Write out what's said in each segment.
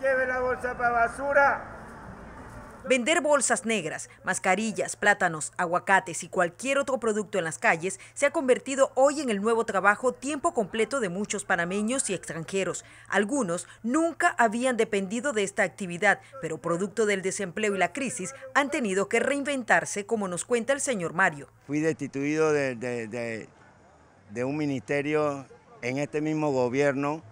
lleve la bolsa para basura. Vender bolsas negras, mascarillas, plátanos, aguacates y cualquier otro producto en las calles se ha convertido hoy en el nuevo trabajo tiempo completo de muchos panameños y extranjeros. Algunos nunca habían dependido de esta actividad, pero producto del desempleo y la crisis han tenido que reinventarse, como nos cuenta el señor Mario. Fui destituido de, de un ministerio en este mismo gobierno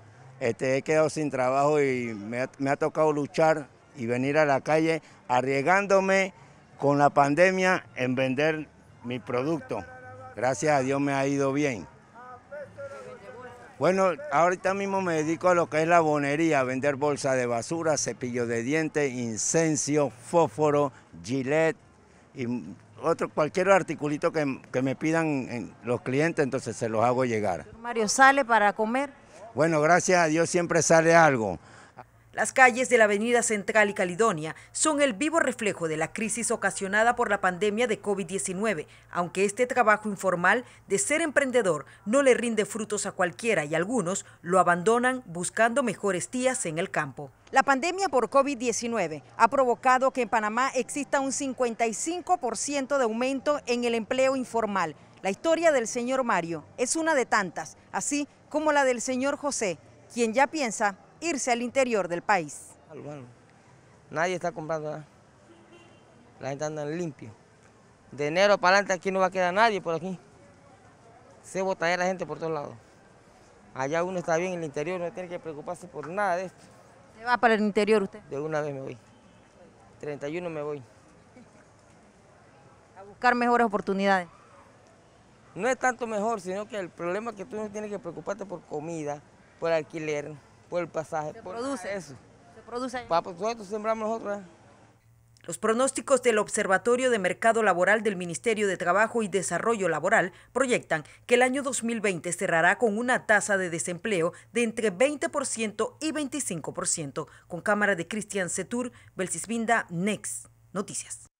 este, he quedado sin trabajo y me ha, tocado luchar y venir a la calle arriesgándome con la pandemia en vender mi producto. Gracias a Dios me ha ido bien. Bueno, ahorita mismo me dedico a lo que es la bonería, vender bolsa de basura, cepillo de dientes, incencio, fósforo, gilet y otro, cualquier articulito que, que me pidan los clientes, entonces se los hago llegar. Mario, ¿sale para comer? Bueno, gracias a Dios siempre sale algo. Las calles de la Avenida Central y Calidonia son el vivo reflejo de la crisis ocasionada por la pandemia de COVID-19, aunque este trabajo informal de ser emprendedor no le rinde frutos a cualquiera y algunos lo abandonan buscando mejores días en el campo. La pandemia por COVID-19 ha provocado que en Panamá exista un 55% de aumento en el empleo informal. La historia del señor Mario es una de tantas. Así, como la del señor José, quien ya piensa irse al interior del país. nadie está comprando nada. La gente anda limpio. De enero para adelante aquí no va a quedar nadie por aquí. Se botaría la gente por todos lados. Allá uno está bien en el interior, no tiene que preocuparse por nada de esto. ¿Se va para el interior usted? De una vez me voy. 31 me voy. A buscar mejores oportunidades. No es tanto mejor, sino que el problema es que tú no tienes que preocuparte por comida, por alquiler, por el pasaje, se produce, eso. Se produce. eso. Para sembramos nosotros. ¿eh? Los pronósticos del Observatorio de Mercado Laboral del Ministerio de Trabajo y Desarrollo Laboral proyectan que el año 2020 cerrará con una tasa de desempleo de entre 20% y 25%, con cámara de Cristian Setur, Belsisvinda, Next Noticias.